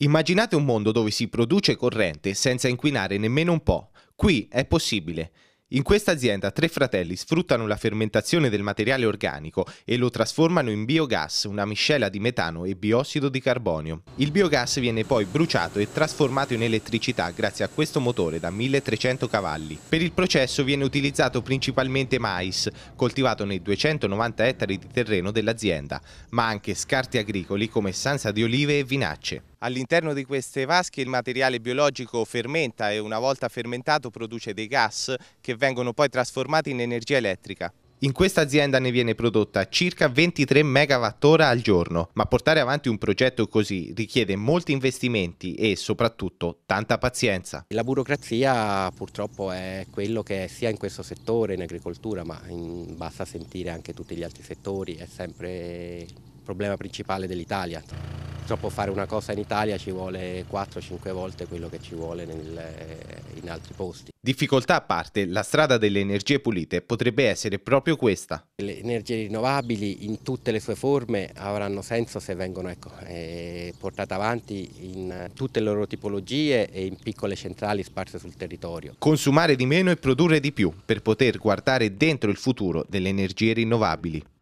Immaginate un mondo dove si produce corrente senza inquinare nemmeno un po'. Qui è possibile. In questa azienda tre fratelli sfruttano la fermentazione del materiale organico e lo trasformano in biogas, una miscela di metano e biossido di carbonio. Il biogas viene poi bruciato e trasformato in elettricità grazie a questo motore da 1300 cavalli. Per il processo viene utilizzato principalmente mais, coltivato nei 290 ettari di terreno dell'azienda, ma anche scarti agricoli come sansa di olive e vinacce. All'interno di queste vasche il materiale biologico fermenta e una volta fermentato produce dei gas che vengono poi trasformati in energia elettrica. In questa azienda ne viene prodotta circa 23 MWh al giorno, ma portare avanti un progetto così richiede molti investimenti e soprattutto tanta pazienza. La burocrazia purtroppo è quello che è sia in questo settore, in agricoltura, ma in, basta sentire anche tutti gli altri settori, è sempre il problema principale dell'Italia. Purtroppo fare una cosa in Italia ci vuole 4-5 volte quello che ci vuole nel, eh, in altri posti. Difficoltà a parte, la strada delle energie pulite potrebbe essere proprio questa. Le energie rinnovabili in tutte le sue forme avranno senso se vengono ecco, eh, portate avanti in tutte le loro tipologie e in piccole centrali sparse sul territorio. Consumare di meno e produrre di più per poter guardare dentro il futuro delle energie rinnovabili.